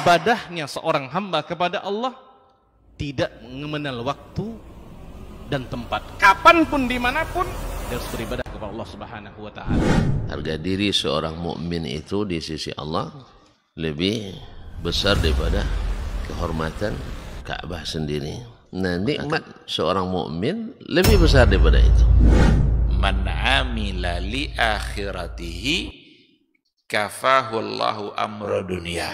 ibadahnya seorang hamba kepada Allah tidak mengenal waktu dan tempat. Kapanpun dimanapun dia harus beribadah kepada Allah Subhanahu wa taala. Harga diri seorang mukmin itu di sisi Allah lebih besar daripada kehormatan Ka'bah sendiri. nanti nikmat seorang mukmin lebih besar daripada itu. Man amila li akhiratihi kafahullahu amra dunia.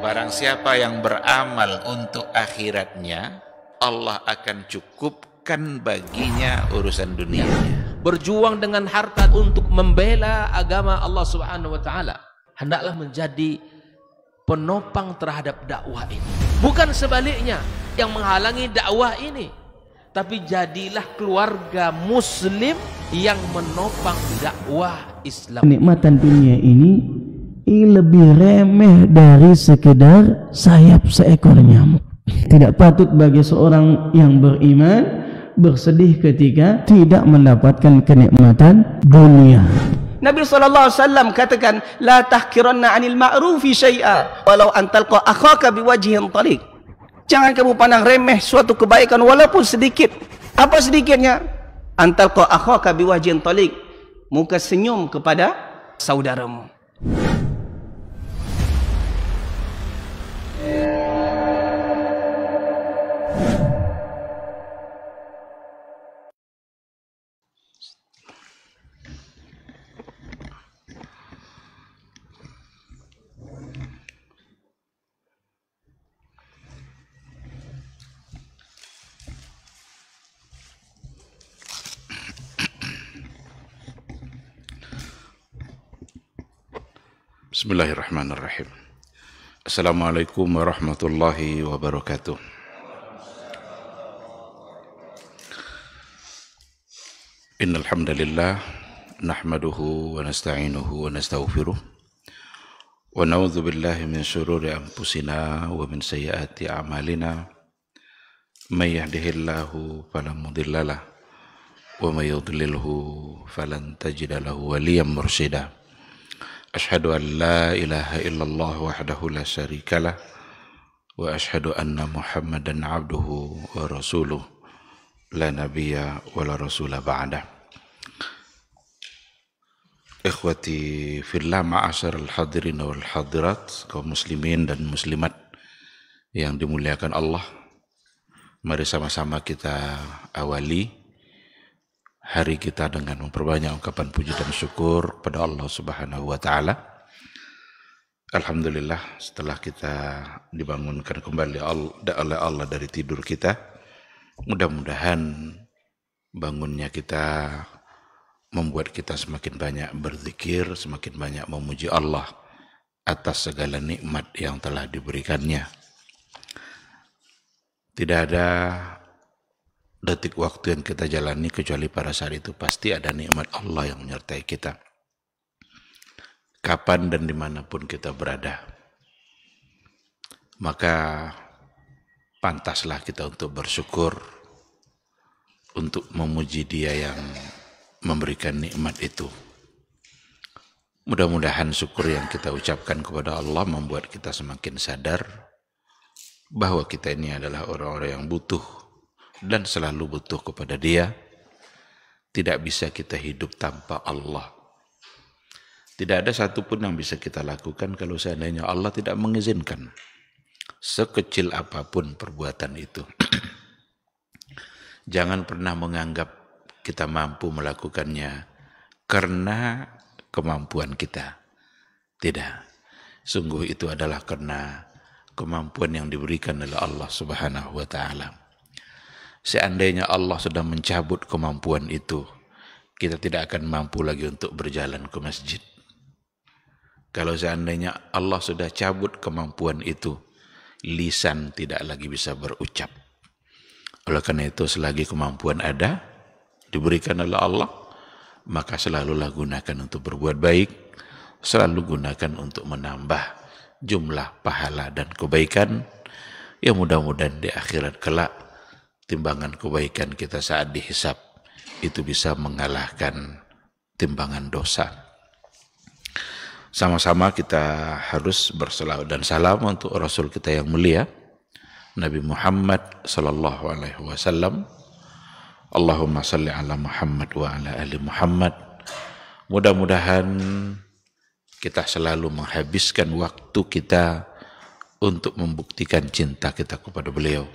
Barang siapa yang beramal untuk akhiratnya, Allah akan cukupkan baginya urusan dunia. Berjuang dengan harta untuk membela agama Allah Subhanahu wa taala hendaklah menjadi penopang terhadap dakwah ini. Bukan sebaliknya yang menghalangi dakwah ini tapi jadilah keluarga muslim yang menopang dakwah Islam. Kenikmatan dunia ini, lebih remeh dari sekedar sayap seekor nyamuk. Tidak patut bagi seorang yang beriman bersedih ketika tidak mendapatkan kenikmatan dunia. Nabi sallallahu alaihi wasallam katakan, "La tahkiranna 'anil ma'rufi syai'a walau an talqa akhaka biwajhin taliq." Jangan kamu pandang remeh suatu kebaikan walaupun sedikit. Apa sedikitnya? Antal kau akhaka biwajin talik. Muka senyum kepada saudaramu. Bismillahirrahmanirrahim. Assalamualaikum warahmatullahi wabarakatuh. Innal hamdalillah nahmaduhu wa nasta'inuhu wa nastaghfiruh wa na'udzu billahi min shururi anfusina wa min sayyiati a'malina may yahdihillahu fala mudhillalah wa may yudlilhu falan tajida lahu waliyan mursyida. أشهد أن لا إله إلا الله وحده لا شريك له وأشهد أن محمدا عبده ورسوله لا نبي ولا رسول بعده Ikhwati fillah ma'asyar al-hadirin wal hadirat kaum muslimin dan muslimat yang dimuliakan Allah Mari sama-sama kita awali hari kita dengan memperbanyak ungkapan puji dan syukur kepada Allah Subhanahu wa taala. Alhamdulillah setelah kita dibangunkan kembali oleh Allah dari tidur kita, mudah-mudahan bangunnya kita membuat kita semakin banyak berzikir, semakin banyak memuji Allah atas segala nikmat yang telah diberikannya. Tidak ada detik waktu yang kita jalani kecuali pada saat itu pasti ada nikmat Allah yang menyertai kita. Kapan dan dimanapun kita berada. Maka pantaslah kita untuk bersyukur, untuk memuji dia yang memberikan nikmat itu. Mudah-mudahan syukur yang kita ucapkan kepada Allah membuat kita semakin sadar bahwa kita ini adalah orang-orang yang butuh dan selalu butuh kepada Dia. Tidak bisa kita hidup tanpa Allah. Tidak ada satupun yang bisa kita lakukan kalau seandainya Allah tidak mengizinkan. Sekecil apapun perbuatan itu. Jangan pernah menganggap kita mampu melakukannya karena kemampuan kita. Tidak. Sungguh itu adalah karena kemampuan yang diberikan oleh Allah Subhanahu wa taala. Seandainya Allah sudah mencabut kemampuan itu, kita tidak akan mampu lagi untuk berjalan ke masjid. Kalau seandainya Allah sudah cabut kemampuan itu, lisan tidak lagi bisa berucap. Oleh karena itu, selagi kemampuan ada, diberikan oleh Allah, maka selalulah gunakan untuk berbuat baik, selalu gunakan untuk menambah jumlah pahala dan kebaikan yang mudah-mudahan di akhirat kelak timbangan kebaikan kita saat dihisap itu bisa mengalahkan timbangan dosa. Sama-sama kita harus berselawat dan salam untuk Rasul kita yang mulia Nabi Muhammad sallallahu alaihi wasallam. Allahumma salli ala Muhammad wa ala ali Muhammad. Mudah-mudahan kita selalu menghabiskan waktu kita untuk membuktikan cinta kita kepada beliau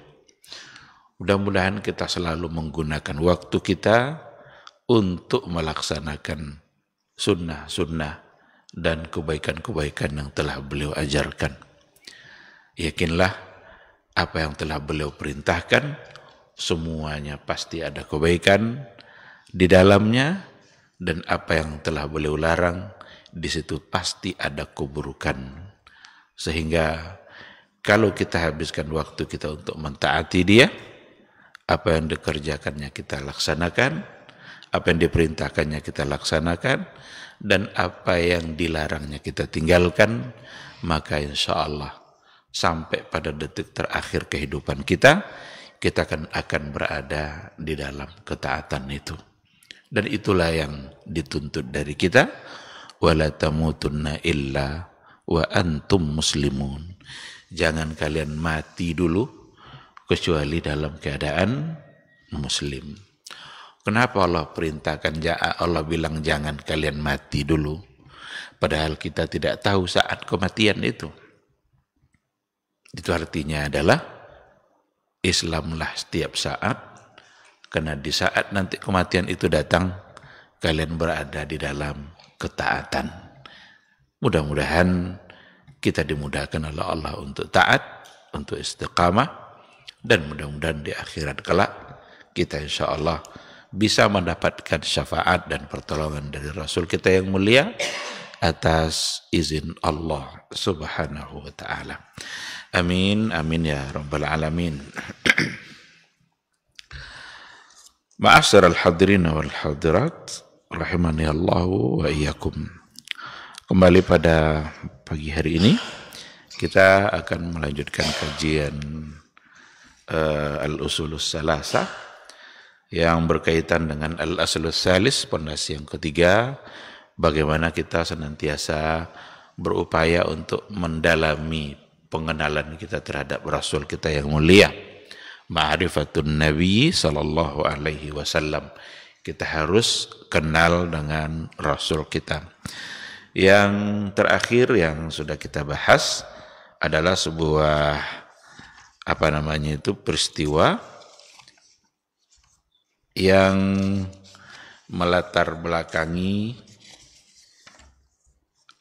Mudah-mudahan kita selalu menggunakan waktu kita untuk melaksanakan sunnah-sunnah dan kebaikan-kebaikan yang telah beliau ajarkan. Yakinlah apa yang telah beliau perintahkan, semuanya pasti ada kebaikan di dalamnya dan apa yang telah beliau larang, di situ pasti ada keburukan. Sehingga kalau kita habiskan waktu kita untuk mentaati dia, apa yang dikerjakannya kita laksanakan, apa yang diperintahkannya kita laksanakan, dan apa yang dilarangnya kita tinggalkan, maka insya Allah sampai pada detik terakhir kehidupan kita, kita akan, akan berada di dalam ketaatan itu. Dan itulah yang dituntut dari kita. Wala tamutunna illa wa antum muslimun. Jangan kalian mati dulu kecuali dalam keadaan muslim. Kenapa Allah perintahkan Allah bilang jangan kalian mati dulu padahal kita tidak tahu saat kematian itu. Itu artinya adalah Islamlah setiap saat karena di saat nanti kematian itu datang kalian berada di dalam ketaatan. Mudah-mudahan kita dimudahkan oleh Allah untuk taat, untuk istiqamah dan mudah-mudahan di akhirat kelak kita insya Allah bisa mendapatkan syafaat dan pertolongan dari Rasul kita yang mulia atas izin Allah subhanahu wa ta'ala. Amin, amin ya rabbal alamin. Ma'asyar al-hadirin wal-hadirat, rahimani Allah wa iyakum. Kembali pada pagi hari ini, kita akan melanjutkan kajian uh, eh, al-usulus salasa yang berkaitan dengan al-aslus salis, pondasi yang ketiga, bagaimana kita senantiasa berupaya untuk mendalami pengenalan kita terhadap Rasul kita yang mulia. Ma'rifatun Nabi Sallallahu Alaihi Wasallam. Kita harus kenal dengan Rasul kita. Yang terakhir yang sudah kita bahas adalah sebuah apa namanya itu peristiwa yang melatar belakangi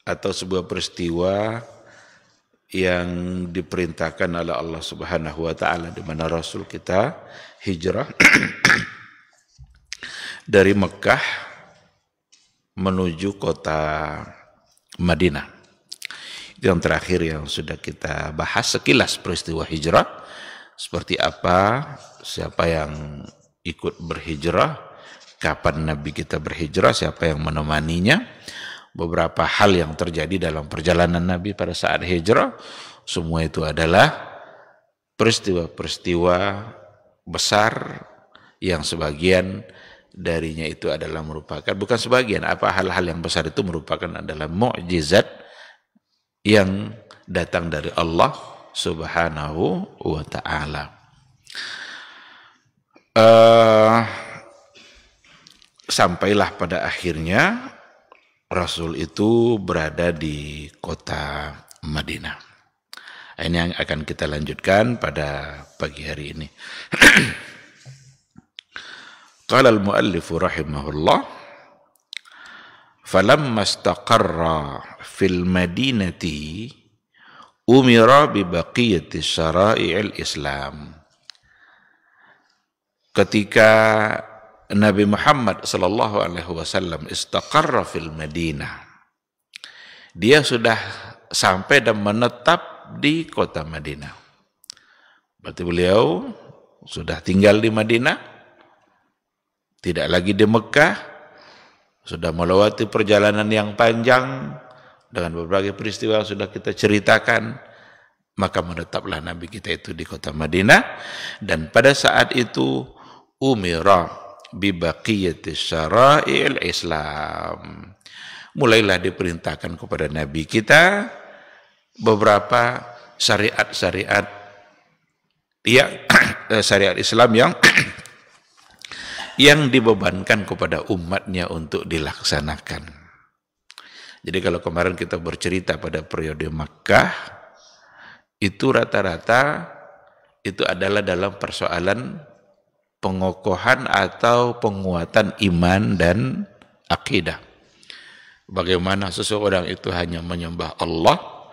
atau sebuah peristiwa yang diperintahkan oleh Allah Subhanahu wa taala di mana Rasul kita hijrah dari Mekah menuju kota Madinah yang terakhir yang sudah kita bahas sekilas peristiwa hijrah. Seperti apa, siapa yang ikut berhijrah, kapan Nabi kita berhijrah, siapa yang menemaninya, beberapa hal yang terjadi dalam perjalanan Nabi pada saat hijrah, semua itu adalah peristiwa-peristiwa besar yang sebagian darinya itu adalah merupakan bukan sebagian apa hal-hal yang besar itu merupakan adalah mukjizat yang datang dari Allah Subhanahu wa taala. Uh, sampailah pada akhirnya Rasul itu berada di kota Madinah. Ini yang akan kita lanjutkan pada pagi hari ini. Qala al rahimahullah فلما استقر في المدينة umira ببقية شرائع الإسلام. Ketika Nabi Muhammad sallallahu alaihi wasallam istaqarra fil Madinah. Dia sudah sampai dan menetap di kota Madinah. Berarti beliau sudah tinggal di Madinah, tidak lagi di Mekah, sudah melewati perjalanan yang panjang dengan berbagai peristiwa yang sudah kita ceritakan, maka menetaplah Nabi kita itu di kota Madinah dan pada saat itu umira bi syara'il Islam. Mulailah diperintahkan kepada Nabi kita beberapa syariat-syariat ya syariat Islam yang yang dibebankan kepada umatnya untuk dilaksanakan. Jadi kalau kemarin kita bercerita pada periode Makkah, itu rata-rata itu adalah dalam persoalan pengokohan atau penguatan iman dan akidah. Bagaimana seseorang itu hanya menyembah Allah,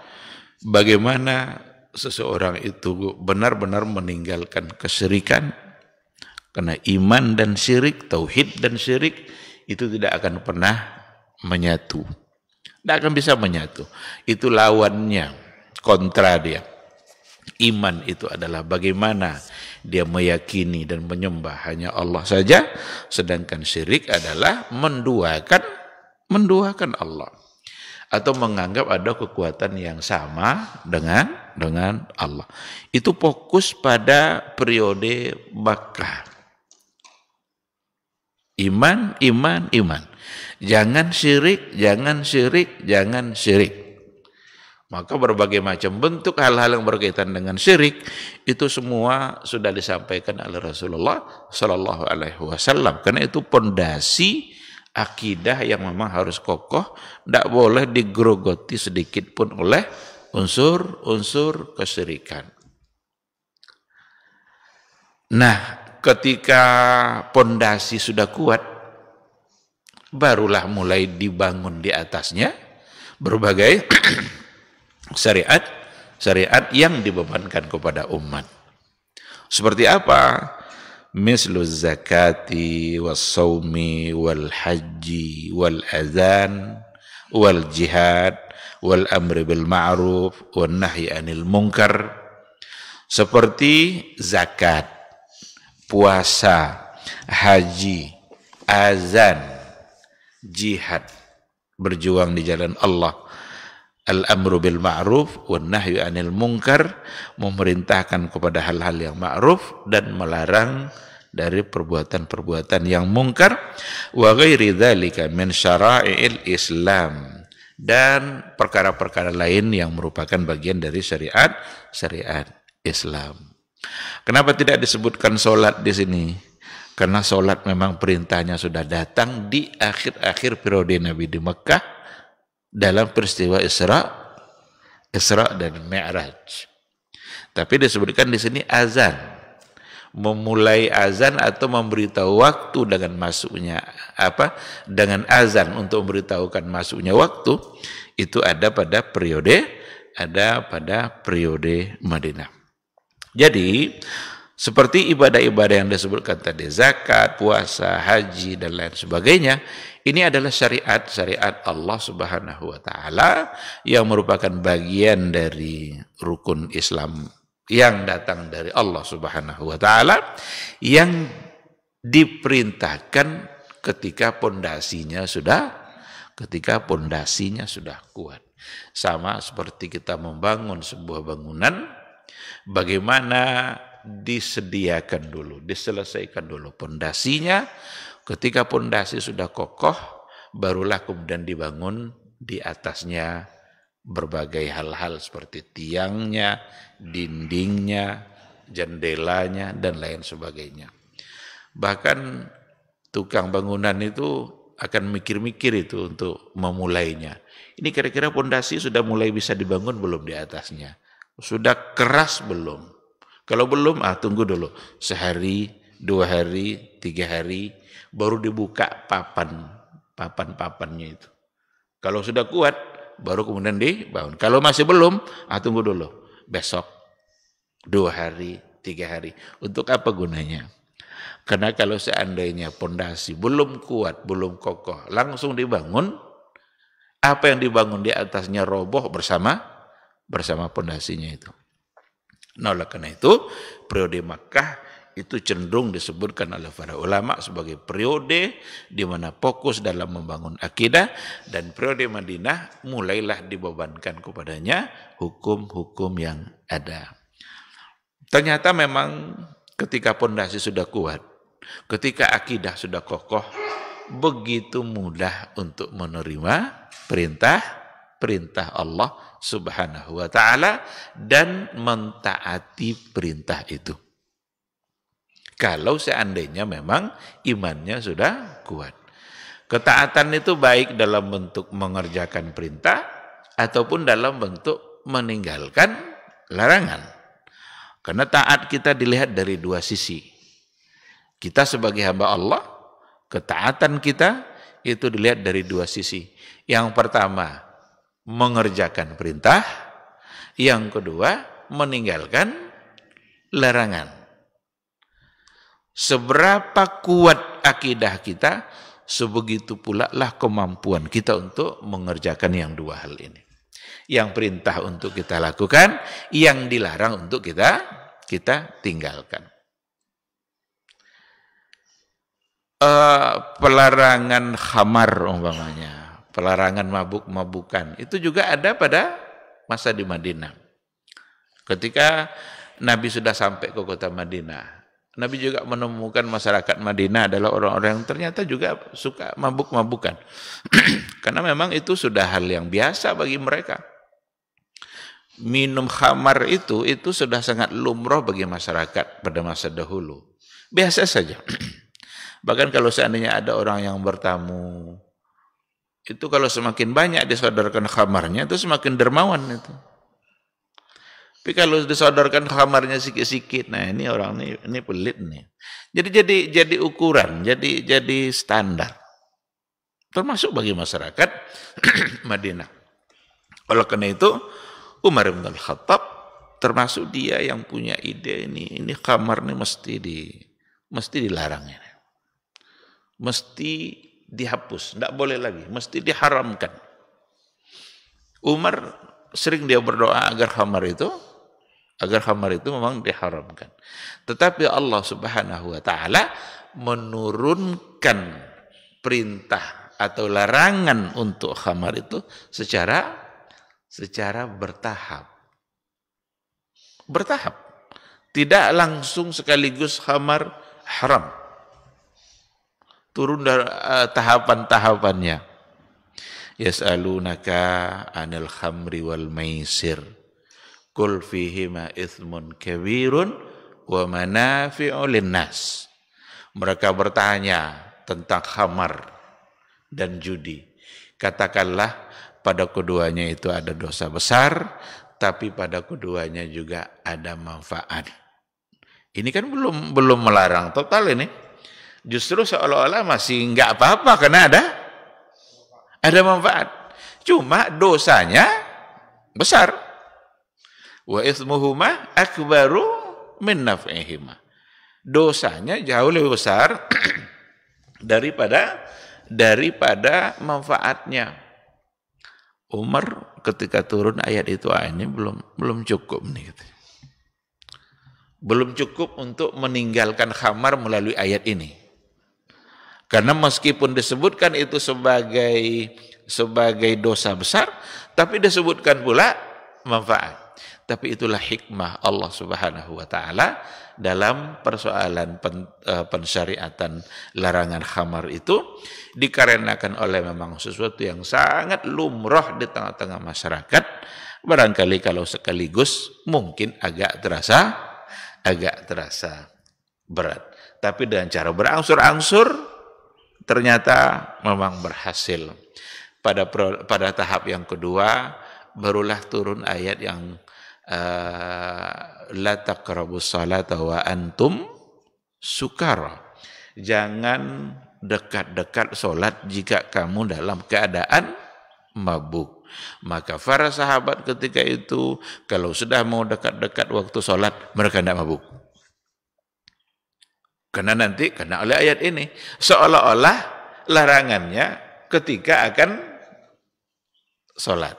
bagaimana seseorang itu benar-benar meninggalkan keserikan? Karena iman dan syirik, tauhid dan syirik itu tidak akan pernah menyatu. Tidak akan bisa menyatu. Itu lawannya, kontra dia. Iman itu adalah bagaimana dia meyakini dan menyembah hanya Allah saja, sedangkan syirik adalah menduakan menduakan Allah atau menganggap ada kekuatan yang sama dengan dengan Allah. Itu fokus pada periode Makkah. Iman, iman, iman. Jangan syirik, jangan syirik, jangan syirik. Maka berbagai macam bentuk hal-hal yang berkaitan dengan syirik itu semua sudah disampaikan oleh Rasulullah Shallallahu Alaihi Wasallam. Karena itu pondasi akidah yang memang harus kokoh, tidak boleh digrogoti sedikit pun oleh unsur-unsur kesyirikan. Nah, ketika pondasi sudah kuat, barulah mulai dibangun di atasnya berbagai syariat syariat yang dibebankan kepada umat. Seperti apa? Mislu zakati wassawmi, wal haji wal azan wal jihad wal amri bil ma'ruf wal nahi anil munkar seperti zakat puasa, haji, azan, jihad, berjuang di jalan Allah. Al-amru bil ma'ruf wa nahyu anil munkar memerintahkan kepada hal-hal yang ma'ruf dan melarang dari perbuatan-perbuatan yang mungkar wa ghairi dzalika min syara'il Islam dan perkara-perkara lain yang merupakan bagian dari syariat syariat Islam. Kenapa tidak disebutkan solat di sini? Karena solat memang perintahnya sudah datang di akhir-akhir periode Nabi di Mekah dalam peristiwa Isra, Isra dan Mi'raj. Tapi disebutkan di sini azan, memulai azan atau memberitahu waktu dengan masuknya apa dengan azan untuk memberitahukan masuknya waktu itu ada pada periode ada pada periode Madinah. Jadi seperti ibadah-ibadah yang disebutkan tadi zakat, puasa, haji dan lain sebagainya, ini adalah syariat syariat Allah Subhanahu wa taala yang merupakan bagian dari rukun Islam yang datang dari Allah Subhanahu wa taala yang diperintahkan ketika pondasinya sudah ketika pondasinya sudah kuat. Sama seperti kita membangun sebuah bangunan Bagaimana disediakan dulu, diselesaikan dulu pondasinya. Ketika pondasi sudah kokoh, barulah kemudian dibangun di atasnya berbagai hal-hal seperti tiangnya, dindingnya, jendelanya, dan lain sebagainya. Bahkan tukang bangunan itu akan mikir-mikir itu untuk memulainya. Ini kira-kira pondasi sudah mulai bisa dibangun belum di atasnya. Sudah keras belum? Kalau belum, ah tunggu dulu. Sehari, dua hari, tiga hari, baru dibuka papan, papan-papannya itu. Kalau sudah kuat, baru kemudian dibangun. Kalau masih belum, ah tunggu dulu. Besok, dua hari, tiga hari. Untuk apa gunanya? Karena kalau seandainya pondasi belum kuat, belum kokoh, langsung dibangun, apa yang dibangun di atasnya roboh bersama bersama pondasinya itu. Nah oleh karena itu periode Makkah itu cenderung disebutkan oleh para ulama sebagai periode di mana fokus dalam membangun akidah dan periode Madinah mulailah dibebankan kepadanya hukum-hukum yang ada. Ternyata memang ketika pondasi sudah kuat, ketika akidah sudah kokoh, begitu mudah untuk menerima perintah perintah Allah Subhanahu wa taala dan mentaati perintah itu. Kalau seandainya memang imannya sudah kuat. Ketaatan itu baik dalam bentuk mengerjakan perintah ataupun dalam bentuk meninggalkan larangan. Karena taat kita dilihat dari dua sisi. Kita sebagai hamba Allah, ketaatan kita itu dilihat dari dua sisi. Yang pertama, mengerjakan perintah, yang kedua meninggalkan larangan. Seberapa kuat akidah kita, sebegitu pula lah kemampuan kita untuk mengerjakan yang dua hal ini. Yang perintah untuk kita lakukan, yang dilarang untuk kita kita tinggalkan. Uh, pelarangan khamar umpamanya pelarangan mabuk-mabukan. Itu juga ada pada masa di Madinah. Ketika Nabi sudah sampai ke kota Madinah, Nabi juga menemukan masyarakat Madinah adalah orang-orang yang ternyata juga suka mabuk-mabukan. Karena memang itu sudah hal yang biasa bagi mereka. Minum khamar itu itu sudah sangat lumrah bagi masyarakat pada masa dahulu. Biasa saja. Bahkan kalau seandainya ada orang yang bertamu, itu kalau semakin banyak disodorkan khamarnya itu semakin dermawan itu. Tapi kalau disodorkan khamarnya sikit-sikit, nah ini orang ini ini pelit nih. Jadi jadi jadi ukuran, jadi jadi standar. Termasuk bagi masyarakat Madinah. Oleh karena itu Umar bin Khattab termasuk dia yang punya ide ini ini khamar ini mesti di mesti dilarang ini. Mesti dihapus, tidak boleh lagi, mesti diharamkan. Umar sering dia berdoa agar khamar itu agar khamar itu memang diharamkan. Tetapi Allah Subhanahu wa taala menurunkan perintah atau larangan untuk khamar itu secara secara bertahap. Bertahap. Tidak langsung sekaligus khamar haram turun uh, tahapan-tahapannya. Yas'alunaka anil khamri wal maisir. Kul fihima ithmun kabirun wa manafi'u linnas. Mereka bertanya tentang khamar dan judi. Katakanlah pada keduanya itu ada dosa besar, tapi pada keduanya juga ada manfaat. Ini kan belum belum melarang total ini. Justru seolah-olah masih nggak apa-apa karena ada ada manfaat. Cuma dosanya besar. Wa ismuhuma akbaru min naf'ihima. Dosanya jauh lebih besar daripada daripada manfaatnya. Umar ketika turun ayat itu ah, ini belum belum cukup nih Belum cukup untuk meninggalkan khamar melalui ayat ini. Karena meskipun disebutkan itu sebagai sebagai dosa besar, tapi disebutkan pula manfaat. Tapi itulah hikmah Allah Subhanahu wa taala dalam persoalan pen, uh, pensyariatan larangan khamar itu dikarenakan oleh memang sesuatu yang sangat lumrah di tengah-tengah masyarakat. Barangkali kalau sekaligus mungkin agak terasa agak terasa berat. Tapi dengan cara berangsur-angsur ternyata memang berhasil. Pada pada tahap yang kedua barulah turun ayat yang eh, la taqrabus salata wa antum sukara Jangan dekat-dekat solat jika kamu dalam keadaan mabuk. Maka para sahabat ketika itu kalau sudah mau dekat-dekat waktu solat mereka tidak mabuk. Karena nanti, karena oleh ayat ini, seolah-olah larangannya ketika akan sholat.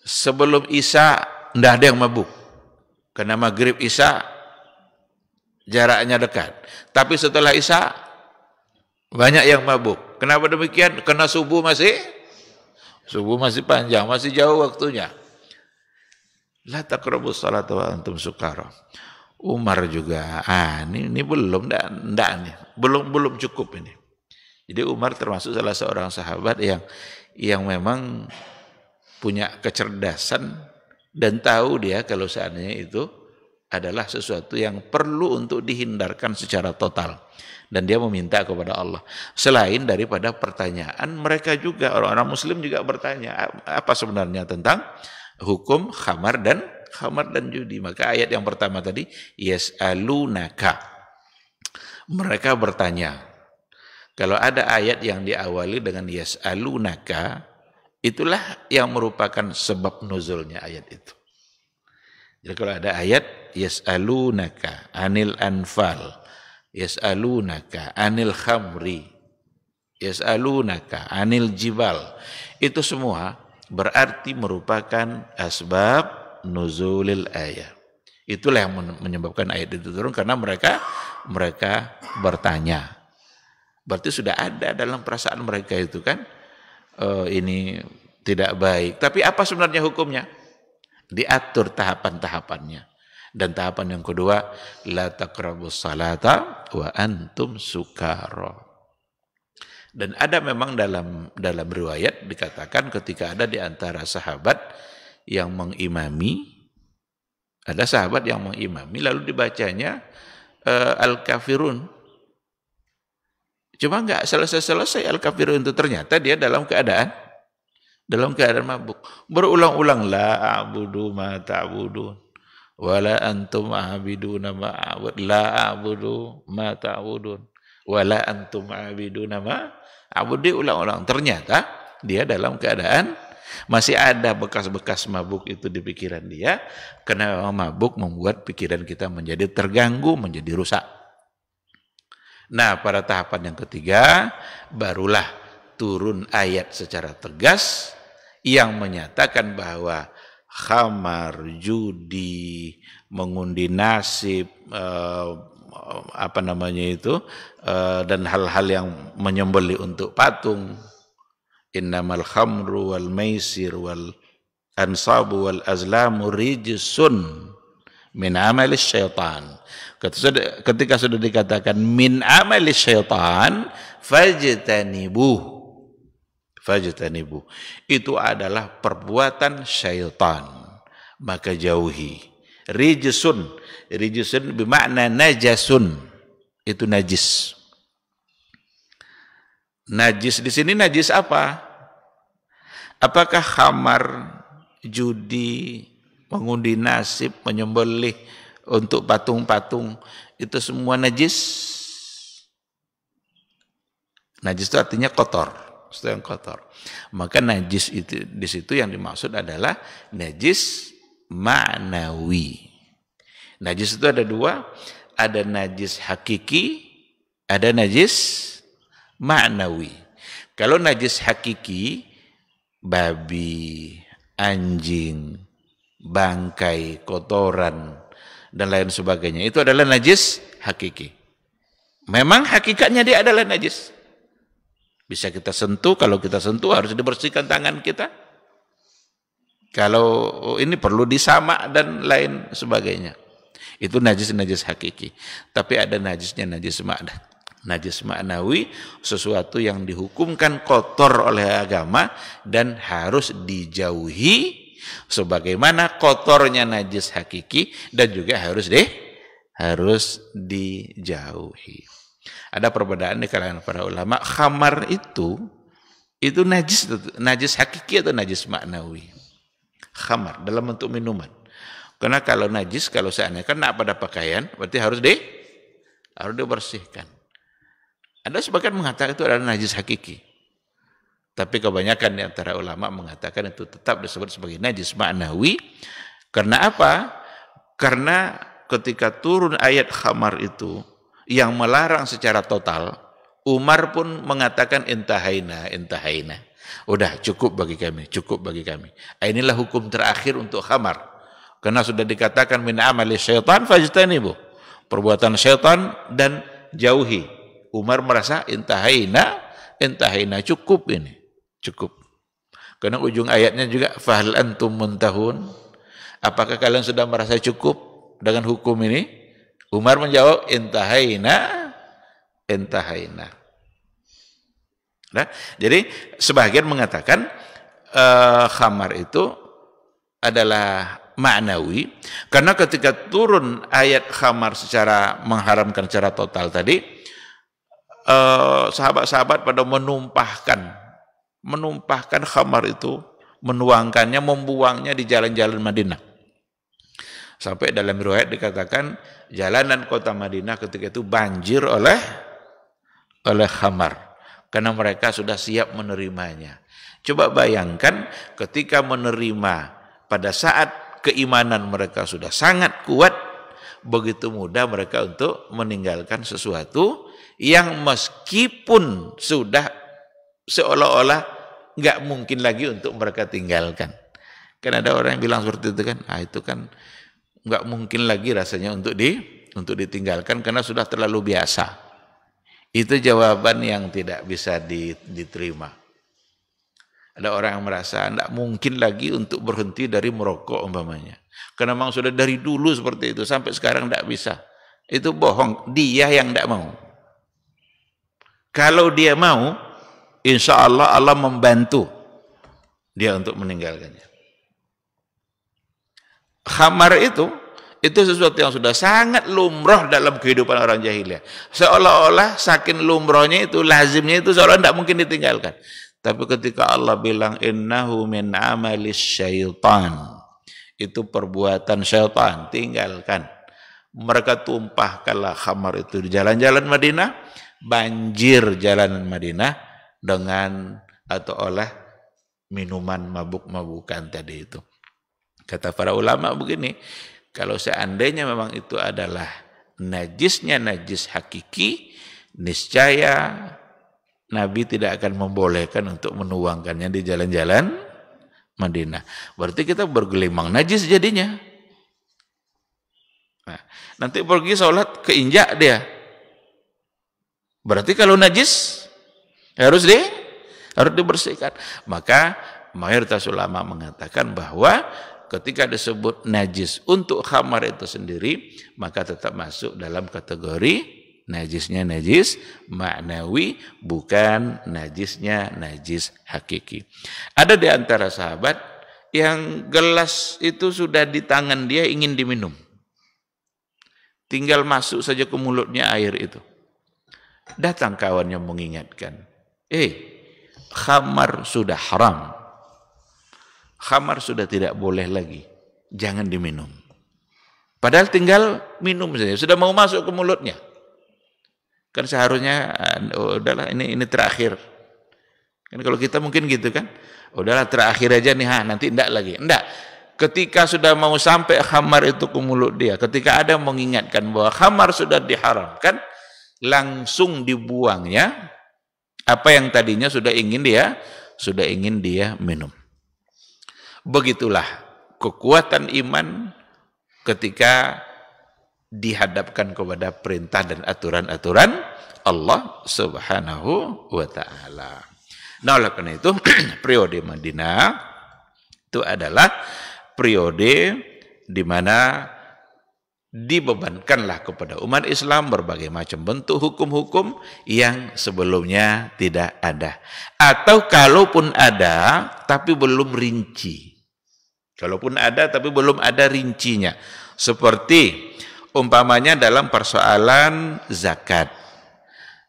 Sebelum Isa, tidak ada yang mabuk. Karena maghrib Isa, jaraknya dekat. Tapi setelah Isa, banyak yang mabuk. Kenapa demikian? Karena subuh masih, subuh masih panjang, masih jauh waktunya. La taqrabu salata wa antum sukarah. Umar juga. Ah, ini, ini belum enggak, enggak nih. Belum belum cukup ini. Jadi Umar termasuk salah seorang sahabat yang yang memang punya kecerdasan dan tahu dia kalau seandainya itu adalah sesuatu yang perlu untuk dihindarkan secara total dan dia meminta kepada Allah. Selain daripada pertanyaan mereka juga orang-orang muslim juga bertanya apa sebenarnya tentang hukum khamar dan khamar dan judi. Maka ayat yang pertama tadi, yes Alunaka Mereka bertanya. Kalau ada ayat yang diawali dengan yes Alunaka itulah yang merupakan sebab nuzulnya ayat itu. Jadi kalau ada ayat yes Alunaka anil anfal, yes Alunaka anil khamri, Alunaka anil jibal. Itu semua berarti merupakan asbab nuzulil ayat. Itulah yang menyebabkan ayat itu turun karena mereka mereka bertanya. Berarti sudah ada dalam perasaan mereka itu kan e, ini tidak baik. Tapi apa sebenarnya hukumnya? Diatur tahapan-tahapannya. Dan tahapan yang kedua, la taqrabus salata wa antum sukara. Dan ada memang dalam dalam riwayat dikatakan ketika ada di antara sahabat yang mengimami, ada sahabat yang mengimami, lalu dibacanya uh, Al-Kafirun. Cuma nggak selesai-selesai Al-Kafirun itu ternyata dia dalam keadaan dalam keadaan mabuk. Berulang-ulang la a'budu ma ta'budun wala antum abiduna ma a'bud la a'budu ma ta'budun wala antum abiduna ma a'bud ulang-ulang ternyata dia dalam keadaan masih ada bekas-bekas mabuk itu di pikiran dia. Karena mabuk membuat pikiran kita menjadi terganggu, menjadi rusak. Nah, pada tahapan yang ketiga, barulah turun ayat secara tegas yang menyatakan bahwa khamar, judi, mengundi nasib, eh, apa namanya itu, eh, dan hal-hal yang menyembeli untuk patung, innamal khamru wal maisir wal ansabu wal azlamu rijsun min amali syaitan ketika sudah dikatakan min amali syaitan fajtanibuh fajtanibuh itu adalah perbuatan syaitan maka jauhi rijsun rijsun bermakna najasun itu najis najis di sini najis apa Apakah khamar, judi, mengundi nasib, menyembelih untuk patung-patung itu semua najis? Najis itu artinya kotor, itu yang kotor. Maka najis itu di situ yang dimaksud adalah najis manawi. Najis itu ada dua, ada najis hakiki, ada najis manawi. Kalau najis hakiki babi, anjing, bangkai, kotoran, dan lain sebagainya. Itu adalah najis hakiki. Memang hakikatnya dia adalah najis. Bisa kita sentuh, kalau kita sentuh harus dibersihkan tangan kita. Kalau ini perlu disamak dan lain sebagainya. Itu najis-najis hakiki. Tapi ada najisnya najis ma'adah najis maknawi sesuatu yang dihukumkan kotor oleh agama dan harus dijauhi sebagaimana kotornya najis hakiki dan juga harus deh harus dijauhi. Ada perbedaan di kalangan para ulama khamar itu itu najis najis hakiki atau najis maknawi. Khamar dalam bentuk minuman. Karena kalau najis kalau seandainya kena pada pakaian berarti harus deh harus dibersihkan. Ada sebagian mengatakan itu adalah najis hakiki. Tapi kebanyakan di antara ulama mengatakan itu tetap disebut sebagai najis ma'nawi. Karena apa? Karena ketika turun ayat khamar itu yang melarang secara total, Umar pun mengatakan intahaina, intahaina. Udah cukup bagi kami, cukup bagi kami. Inilah hukum terakhir untuk khamar. Karena sudah dikatakan min amali syaitan bu, Perbuatan syaitan dan jauhi Umar merasa intahaina, intahaina cukup ini, cukup. Karena ujung ayatnya juga fahl antum muntahun. Apakah kalian sudah merasa cukup dengan hukum ini? Umar menjawab intahaina, intahaina. Nah, jadi sebagian mengatakan uh, khamar itu adalah maknawi karena ketika turun ayat khamar secara mengharamkan secara total tadi Eh, sahabat-sahabat pada menumpahkan menumpahkan khamar itu menuangkannya membuangnya di jalan-jalan Madinah sampai dalam riwayat dikatakan jalanan kota Madinah ketika itu banjir oleh oleh khamar karena mereka sudah siap menerimanya coba bayangkan ketika menerima pada saat keimanan mereka sudah sangat kuat begitu mudah mereka untuk meninggalkan sesuatu yang meskipun sudah seolah-olah nggak mungkin lagi untuk mereka tinggalkan. Kan ada orang yang bilang seperti itu kan, ah itu kan nggak mungkin lagi rasanya untuk di untuk ditinggalkan karena sudah terlalu biasa. Itu jawaban yang tidak bisa diterima. Ada orang yang merasa tidak mungkin lagi untuk berhenti dari merokok umpamanya. Karena memang sudah dari dulu seperti itu sampai sekarang tidak bisa. Itu bohong, dia yang tidak mau. Kalau dia mau, insya Allah Allah membantu dia untuk meninggalkannya. Khamar itu, itu sesuatu yang sudah sangat lumrah dalam kehidupan orang jahiliyah. Seolah-olah saking lumrohnya itu, lazimnya itu seolah tidak mungkin ditinggalkan. Tapi ketika Allah bilang, innahu min amalis syaitan. Itu perbuatan syaitan, tinggalkan. Mereka tumpahkanlah khamar itu di jalan-jalan Madinah banjir jalanan Madinah dengan atau oleh minuman mabuk-mabukan tadi itu. Kata para ulama begini, kalau seandainya memang itu adalah najisnya najis hakiki, niscaya Nabi tidak akan membolehkan untuk menuangkannya di jalan-jalan Madinah. Berarti kita bergelimang najis jadinya. Nah, nanti pergi sholat keinjak dia. Berarti kalau najis harus di harus dibersihkan. Maka mayoritas ulama mengatakan bahwa ketika disebut najis untuk khamar itu sendiri maka tetap masuk dalam kategori najisnya najis maknawi bukan najisnya najis hakiki. Ada di antara sahabat yang gelas itu sudah di tangan dia ingin diminum. Tinggal masuk saja ke mulutnya air itu. Datang kawannya mengingatkan. Eh, khamar sudah haram. Khamar sudah tidak boleh lagi. Jangan diminum. Padahal tinggal minum saja. Sudah mau masuk ke mulutnya. Kan seharusnya, ah, oh, udahlah ini ini terakhir. Kan kalau kita mungkin gitu kan. Udahlah terakhir aja nih, ha, nanti enggak lagi. Enggak. Ketika sudah mau sampai khamar itu ke mulut dia, ketika ada mengingatkan bahwa khamar sudah diharamkan, langsung dibuangnya apa yang tadinya sudah ingin dia sudah ingin dia minum. Begitulah kekuatan iman ketika dihadapkan kepada perintah dan aturan-aturan Allah Subhanahu wa taala. Nah, oleh karena itu periode Madinah itu adalah periode di mana dibebankanlah kepada umat Islam berbagai macam bentuk hukum-hukum yang sebelumnya tidak ada. Atau kalaupun ada, tapi belum rinci. Kalaupun ada, tapi belum ada rincinya. Seperti umpamanya dalam persoalan zakat.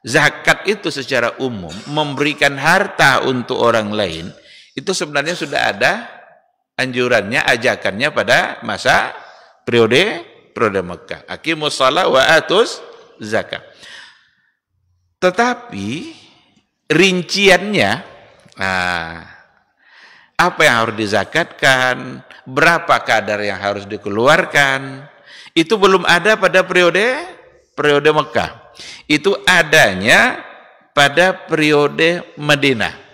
Zakat itu secara umum memberikan harta untuk orang lain, itu sebenarnya sudah ada anjurannya, ajakannya pada masa periode periode Mekah. Akimus salat wa atus zakat. Tetapi rinciannya, nah, apa yang harus dizakatkan, berapa kadar yang harus dikeluarkan, itu belum ada pada periode periode Mekah. Itu adanya pada periode Madinah.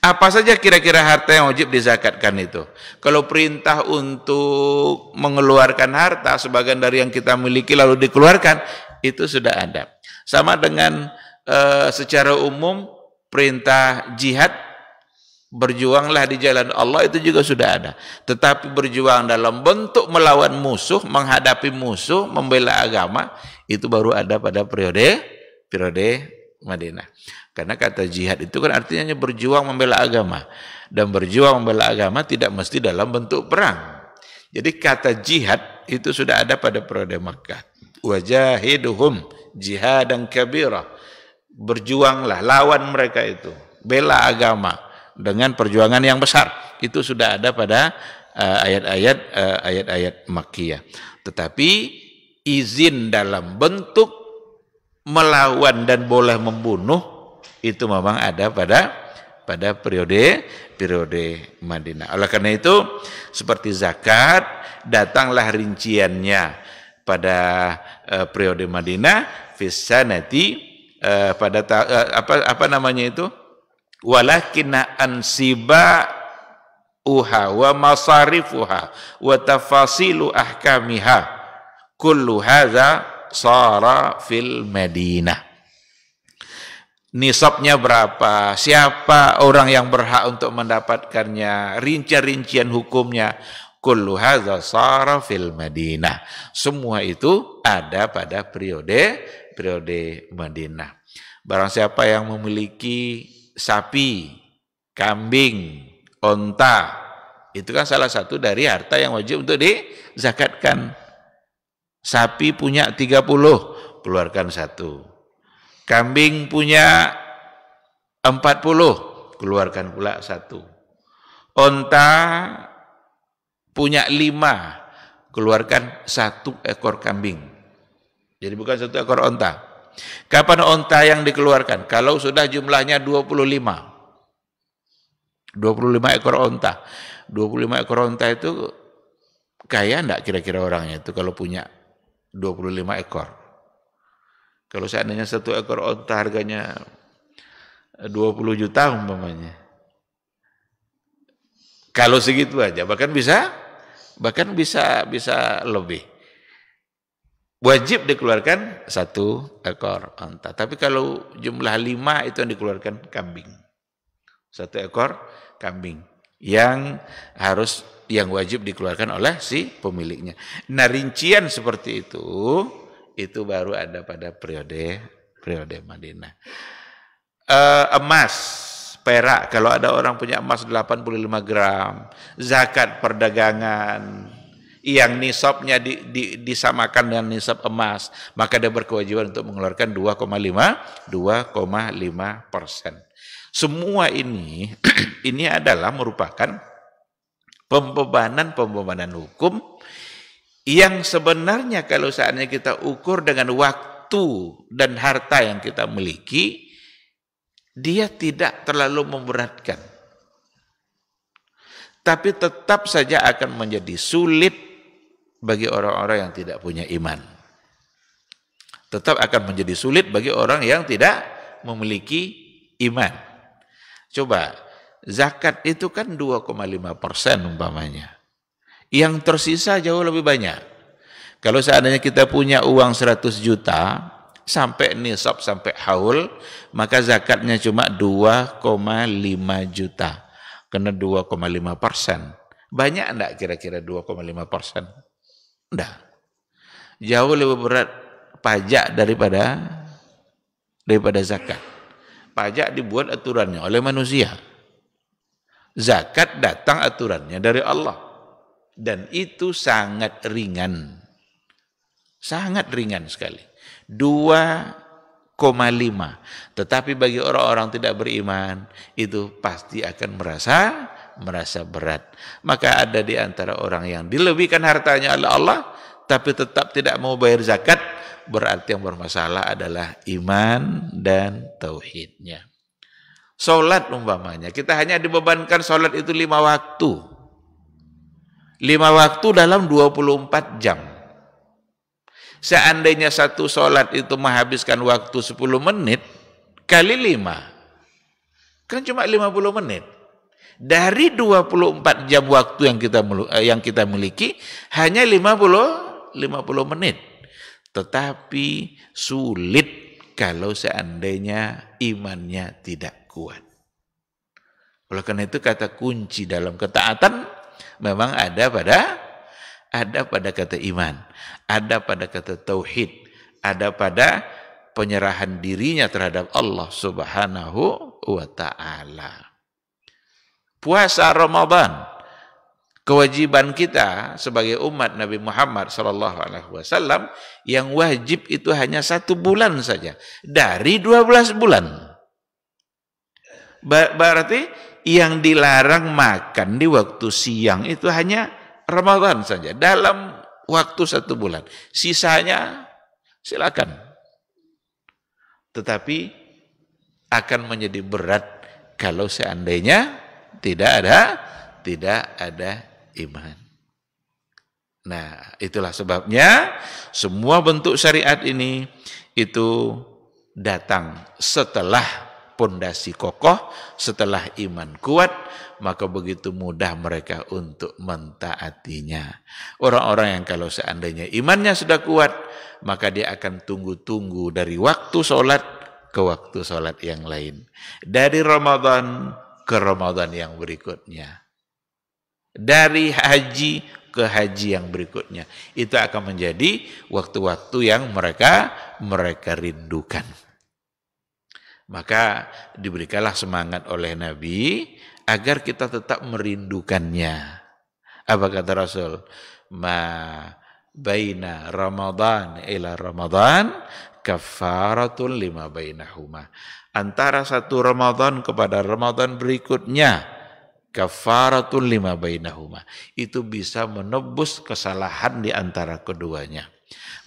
Apa saja kira-kira harta yang wajib dizakatkan itu? Kalau perintah untuk mengeluarkan harta sebagian dari yang kita miliki lalu dikeluarkan, itu sudah ada. Sama dengan e, secara umum perintah jihad berjuanglah di jalan Allah itu juga sudah ada. Tetapi berjuang dalam bentuk melawan musuh, menghadapi musuh, membela agama itu baru ada pada periode periode Madinah. Karena kata jihad itu kan artinya hanya berjuang membela agama. Dan berjuang membela agama tidak mesti dalam bentuk perang. Jadi kata jihad itu sudah ada pada periode Mekah. Wajahiduhum dan kabirah. Berjuanglah, lawan mereka itu. Bela agama dengan perjuangan yang besar. Itu sudah ada pada eh, ayat-ayat uh, ayat-ayat uh, Makkiyah. Tetapi izin dalam bentuk melawan dan boleh membunuh itu memang ada pada pada periode periode Madinah. Oleh karena itu seperti zakat datanglah rinciannya pada uh, periode Madinah fisanati uh, eh, pada uh, apa apa namanya itu walakinna ansiba uha wa masarifuha wa tafasilu ahkamiha kullu hadza sara fil Madinah nisabnya berapa, siapa orang yang berhak untuk mendapatkannya, rincian-rincian hukumnya. Kullu hadza sara fil Madinah. Semua itu ada pada periode periode Madinah. Barang siapa yang memiliki sapi, kambing, onta, itu kan salah satu dari harta yang wajib untuk dizakatkan. Sapi punya 30, keluarkan satu Kambing punya empat puluh, keluarkan pula satu. Onta punya lima, keluarkan satu ekor kambing. Jadi bukan satu ekor onta. Kapan onta yang dikeluarkan? Kalau sudah jumlahnya dua dua puluh lima, puluh lima ekor onta. lima ekor onta itu kaya enggak kira-kira orangnya itu kalau punya dua puluh lima ekor. Kalau seandainya satu ekor onta harganya 20 eh, juta umpamanya. Kalau segitu aja, bahkan bisa bahkan bisa bisa lebih. Wajib dikeluarkan satu ekor onta. Tapi kalau jumlah lima itu yang dikeluarkan kambing. Satu ekor kambing yang harus yang wajib dikeluarkan oleh si pemiliknya. Nah rincian seperti itu itu baru ada pada periode periode Madinah. Uh, emas, perak, kalau ada orang punya emas 85 gram, zakat perdagangan, yang nisabnya di, di, disamakan dengan nisab emas, maka dia berkewajiban untuk mengeluarkan 2,5 2,5 persen. Semua ini ini adalah merupakan pembebanan-pembebanan hukum yang sebenarnya kalau saatnya kita ukur dengan waktu dan harta yang kita miliki, dia tidak terlalu memberatkan. Tapi tetap saja akan menjadi sulit bagi orang-orang yang tidak punya iman. Tetap akan menjadi sulit bagi orang yang tidak memiliki iman. Coba, zakat itu kan 2,5 persen umpamanya yang tersisa jauh lebih banyak. Kalau seandainya kita punya uang 100 juta, sampai nisab, sampai haul, maka zakatnya cuma 2,5 juta. Kena 2,5 persen. Banyak enggak kira-kira 2,5 persen? Enggak. Jauh lebih berat pajak daripada daripada zakat. Pajak dibuat aturannya oleh manusia. Zakat datang aturannya dari Allah dan itu sangat ringan. Sangat ringan sekali. 2,5. Tetapi bagi orang-orang tidak beriman, itu pasti akan merasa merasa berat. Maka ada di antara orang yang dilebihkan hartanya oleh Allah, tapi tetap tidak mau bayar zakat, berarti yang bermasalah adalah iman dan tauhidnya. Solat umpamanya, kita hanya dibebankan solat itu lima waktu. Lima waktu dalam 24 jam. Seandainya satu sholat itu menghabiskan waktu 10 menit, kali lima. Kan cuma 50 menit. Dari 24 jam waktu yang kita eh, yang kita miliki, hanya 50 50 menit. Tetapi sulit kalau seandainya imannya tidak kuat. Oleh karena itu kata kunci dalam ketaatan memang ada pada ada pada kata iman, ada pada kata tauhid, ada pada penyerahan dirinya terhadap Allah Subhanahu wa taala. Puasa Ramadan kewajiban kita sebagai umat Nabi Muhammad sallallahu alaihi wasallam yang wajib itu hanya satu bulan saja dari 12 bulan. Berarti yang dilarang makan di waktu siang itu hanya Ramadan saja dalam waktu satu bulan. Sisanya silakan. Tetapi akan menjadi berat kalau seandainya tidak ada tidak ada iman. Nah, itulah sebabnya semua bentuk syariat ini itu datang setelah pondasi kokoh, setelah iman kuat, maka begitu mudah mereka untuk mentaatinya. Orang-orang yang kalau seandainya imannya sudah kuat, maka dia akan tunggu-tunggu dari waktu sholat ke waktu sholat yang lain. Dari Ramadan ke Ramadan yang berikutnya. Dari haji ke haji yang berikutnya. Itu akan menjadi waktu-waktu yang mereka mereka rindukan. Maka diberikanlah semangat oleh Nabi agar kita tetap merindukannya. Apa kata Rasul? Ma baina Ramadan ila Ramadan kafaratul lima bainahuma. Antara satu Ramadan kepada Ramadan berikutnya kafaratul lima bainahuma. Itu bisa menebus kesalahan di antara keduanya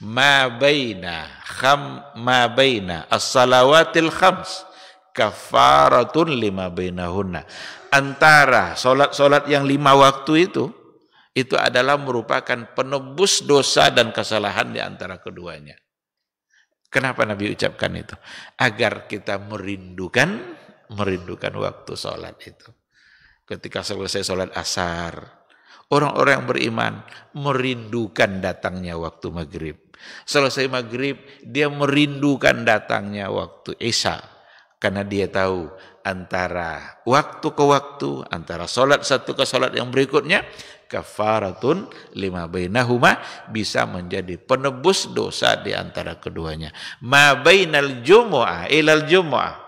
ma baina kham ma baina as-salawatil khams kafaratun lima bainahunna antara salat-salat yang lima waktu itu itu adalah merupakan penebus dosa dan kesalahan di antara keduanya. Kenapa Nabi ucapkan itu? Agar kita merindukan merindukan waktu solat itu. Ketika selesai solat asar, orang-orang yang beriman merindukan datangnya waktu maghrib. Selesai maghrib, dia merindukan datangnya waktu Isya. Karena dia tahu antara waktu ke waktu, antara solat satu ke solat yang berikutnya, kafaratun lima bainahuma bisa menjadi penebus dosa di antara keduanya. Ma bainal jumu'ah ilal jumu'ah.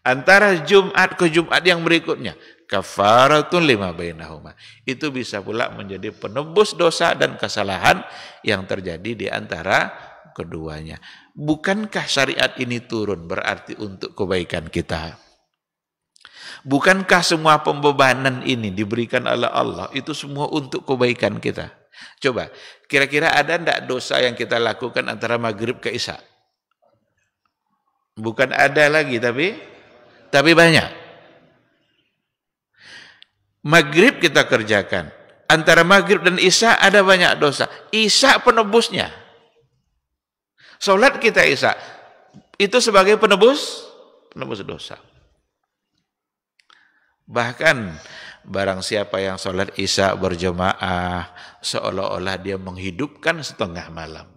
Antara Jumat ke Jumat yang berikutnya, kafaratun lima bainahuma. Itu bisa pula menjadi penebus dosa dan kesalahan yang terjadi di antara keduanya. Bukankah syariat ini turun berarti untuk kebaikan kita? Bukankah semua pembebanan ini diberikan oleh Allah itu semua untuk kebaikan kita? Coba, kira-kira ada tidak dosa yang kita lakukan antara maghrib ke isya? Bukan ada lagi, tapi tapi banyak. Maghrib kita kerjakan. Antara maghrib dan isya ada banyak dosa. Isya penebusnya. Salat kita isya itu sebagai penebus penebus dosa. Bahkan barang siapa yang sholat isya berjemaah seolah-olah dia menghidupkan setengah malam.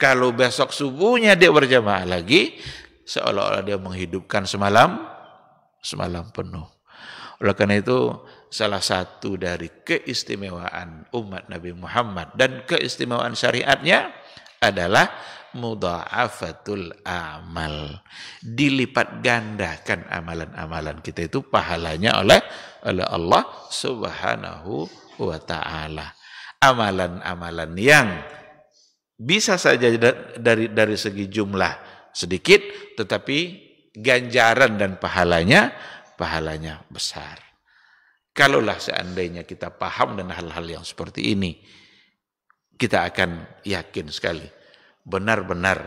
Kalau besok subuhnya dia berjamaah lagi, seolah-olah dia menghidupkan semalam, semalam penuh. Oleh karena itu, salah satu dari keistimewaan umat Nabi Muhammad dan keistimewaan syariatnya adalah mudha'afatul amal. Dilipat gandakan amalan-amalan kita itu pahalanya oleh oleh Allah Subhanahu wa taala. Amalan-amalan yang bisa saja dari dari segi jumlah sedikit tetapi ganjaran dan pahalanya pahalanya besar. Kalaulah seandainya kita paham dan hal-hal yang seperti ini, kita akan yakin sekali benar-benar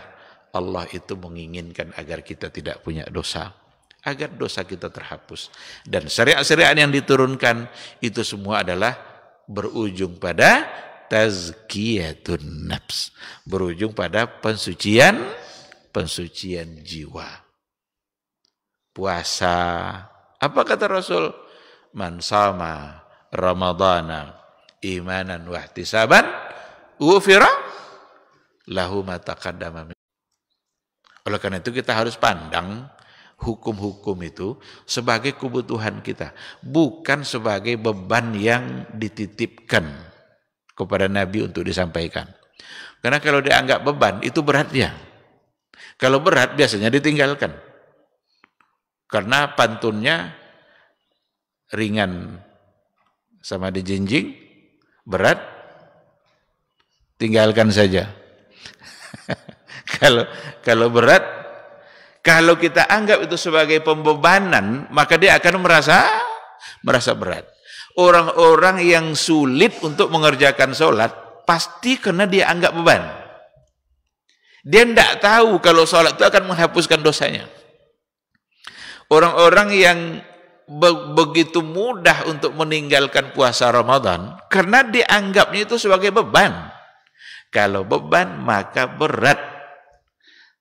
Allah itu menginginkan agar kita tidak punya dosa, agar dosa kita terhapus. Dan syariat-syariat yang diturunkan itu semua adalah berujung pada tazkiyatun nafs, berujung pada pensucian pensucian jiwa. Puasa, apa kata Rasul? Man sama Ramadana imanan wahtisaban ufira lahu mataqaddama Oleh karena itu kita harus pandang hukum-hukum itu sebagai kebutuhan kita, bukan sebagai beban yang dititipkan kepada Nabi untuk disampaikan. Karena kalau dianggap beban itu berat ya. Kalau berat biasanya ditinggalkan. Karena pantunnya ringan sama dijinjing, berat, tinggalkan saja. kalau kalau berat, kalau kita anggap itu sebagai pembebanan, maka dia akan merasa merasa berat. Orang-orang yang sulit untuk mengerjakan sholat, pasti karena dia anggap beban. Dia tidak tahu kalau sholat itu akan menghapuskan dosanya. Orang-orang yang be begitu mudah untuk meninggalkan puasa Ramadan karena dianggapnya itu sebagai beban. Kalau beban maka berat.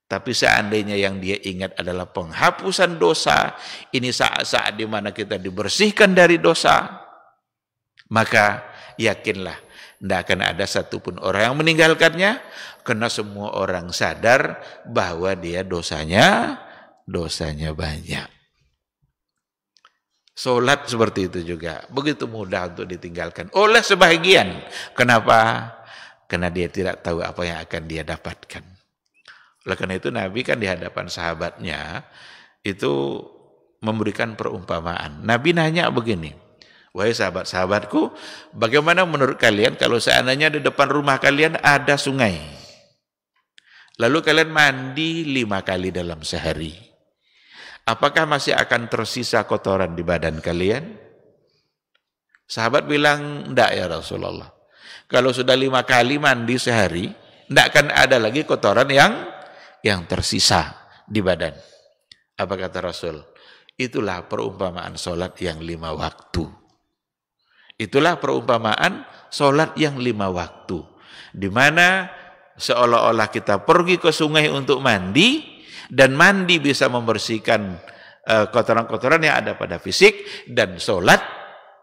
Tapi seandainya yang dia ingat adalah penghapusan dosa, ini saat-saat di mana kita dibersihkan dari dosa, maka yakinlah tidak akan ada satupun orang yang meninggalkannya karena semua orang sadar bahwa dia dosanya dosanya banyak. Solat seperti itu juga. Begitu mudah untuk ditinggalkan. Oleh sebahagian. Kenapa? Karena dia tidak tahu apa yang akan dia dapatkan. Oleh karena itu Nabi kan di hadapan sahabatnya itu memberikan perumpamaan. Nabi nanya begini, Wahai sahabat-sahabatku, bagaimana menurut kalian kalau seandainya di depan rumah kalian ada sungai? Lalu kalian mandi lima kali dalam sehari. Apakah masih akan tersisa kotoran di badan kalian? Sahabat bilang, enggak ya Rasulullah. Kalau sudah lima kali mandi sehari, tidak akan ada lagi kotoran yang yang tersisa di badan. Apa kata Rasul? Itulah perumpamaan solat yang lima waktu. Itulah perumpamaan solat yang lima waktu. Di mana seolah-olah kita pergi ke sungai untuk mandi, dan mandi bisa membersihkan eh, kotoran-kotoran yang ada pada fisik dan sholat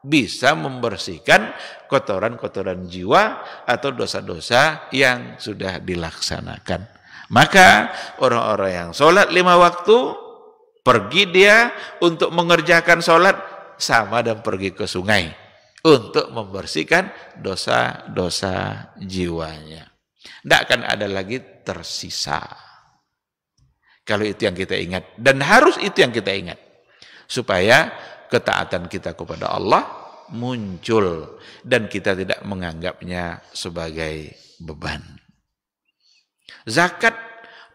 bisa membersihkan kotoran-kotoran jiwa atau dosa-dosa yang sudah dilaksanakan. Maka orang-orang yang sholat lima waktu, pergi dia untuk mengerjakan sholat sama dan pergi ke sungai untuk membersihkan dosa-dosa jiwanya. Tidak akan ada lagi tersisa. Kalau itu yang kita ingat dan harus itu yang kita ingat supaya ketaatan kita kepada Allah muncul dan kita tidak menganggapnya sebagai beban. Zakat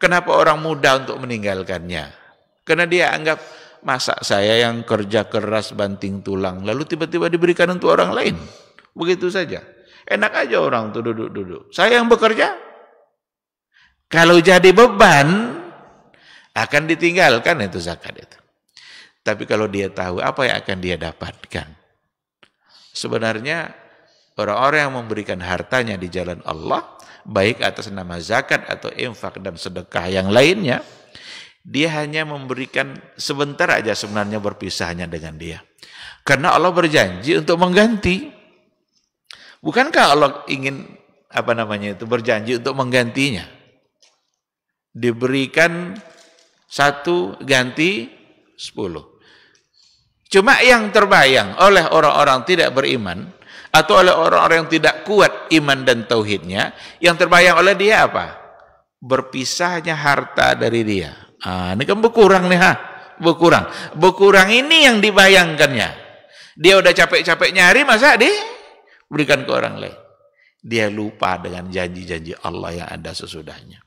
kenapa orang muda untuk meninggalkannya? Karena dia anggap masa saya yang kerja keras banting tulang lalu tiba-tiba diberikan untuk orang lain. Begitu saja. Enak aja orang tuh duduk-duduk. Saya yang bekerja. Kalau jadi beban, akan ditinggalkan itu zakat itu. Tapi kalau dia tahu apa yang akan dia dapatkan. Sebenarnya orang-orang yang memberikan hartanya di jalan Allah, baik atas nama zakat atau infak dan sedekah yang lainnya, dia hanya memberikan sebentar aja sebenarnya berpisahnya dengan dia. Karena Allah berjanji untuk mengganti. Bukankah Allah ingin apa namanya itu berjanji untuk menggantinya? Diberikan satu ganti sepuluh. Cuma yang terbayang oleh orang-orang tidak beriman atau oleh orang-orang yang tidak kuat iman dan tauhidnya, yang terbayang oleh dia apa? Berpisahnya harta dari dia. Ah, ini kan berkurang nih ha, berkurang. Berkurang ini yang dibayangkannya. Dia udah capek-capek nyari masa di berikan ke orang lain. Dia lupa dengan janji-janji Allah yang ada sesudahnya.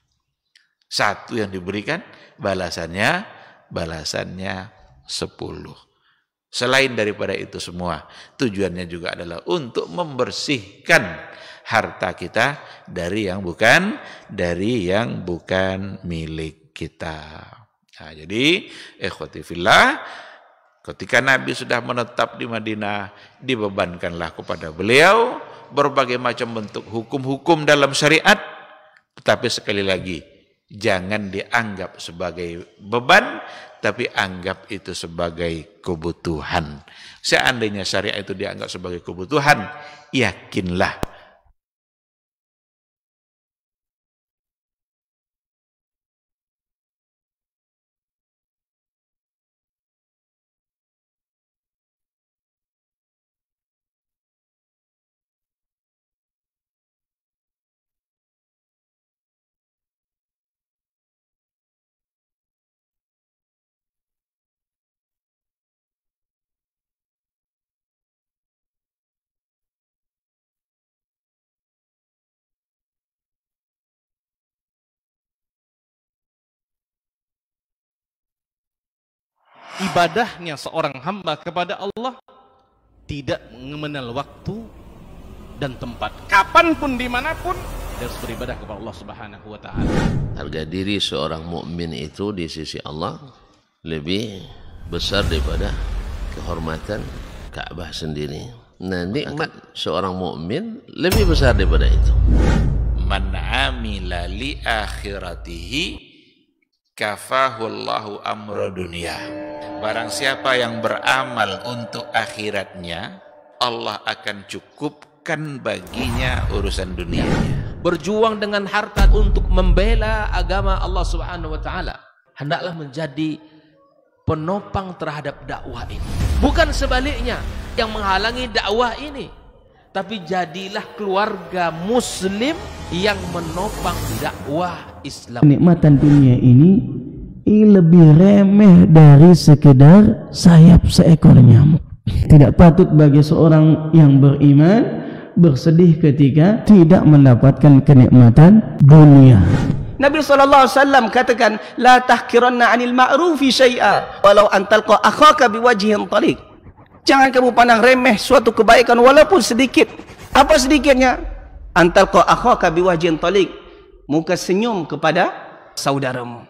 Satu yang diberikan balasannya balasannya sepuluh. Selain daripada itu semua, tujuannya juga adalah untuk membersihkan harta kita dari yang bukan dari yang bukan milik kita. Nah, jadi ikhwati fillah ketika Nabi sudah menetap di Madinah dibebankanlah kepada beliau berbagai macam bentuk hukum-hukum dalam syariat tetapi sekali lagi Jangan dianggap sebagai beban, tapi anggap itu sebagai kebutuhan. Seandainya syariat itu dianggap sebagai kebutuhan, yakinlah ibadahnya seorang hamba kepada Allah tidak mengenal waktu dan tempat. Kapanpun dimanapun dia harus beribadah kepada Allah Subhanahu wa taala. Harga diri seorang mukmin itu di sisi Allah lebih besar daripada kehormatan Ka'bah sendiri. Nah, nikmat seorang mukmin lebih besar daripada itu. Man amila li akhiratihi kafahullahu amra dunia. Barang siapa yang beramal untuk akhiratnya, Allah akan cukupkan baginya urusan dunia. Berjuang dengan harta untuk membela agama Allah Subhanahu wa taala hendaklah menjadi penopang terhadap dakwah ini. Bukan sebaliknya yang menghalangi dakwah ini tapi jadilah keluarga muslim yang menopang dakwah Islam. Kenikmatan dunia ini, lebih remeh dari sekedar sayap seekor nyamuk. Tidak patut bagi seorang yang beriman bersedih ketika tidak mendapatkan kenikmatan dunia. Nabi sallallahu alaihi wasallam katakan, "La tahqiranna 'anil ma'rufi syai'a walau an talqa akhaka biwajhin taliq." Jangan kamu pandang remeh suatu kebaikan walaupun sedikit. Apa sedikitnya? Antal kau akhaka biwajin talik. Muka senyum kepada saudaramu.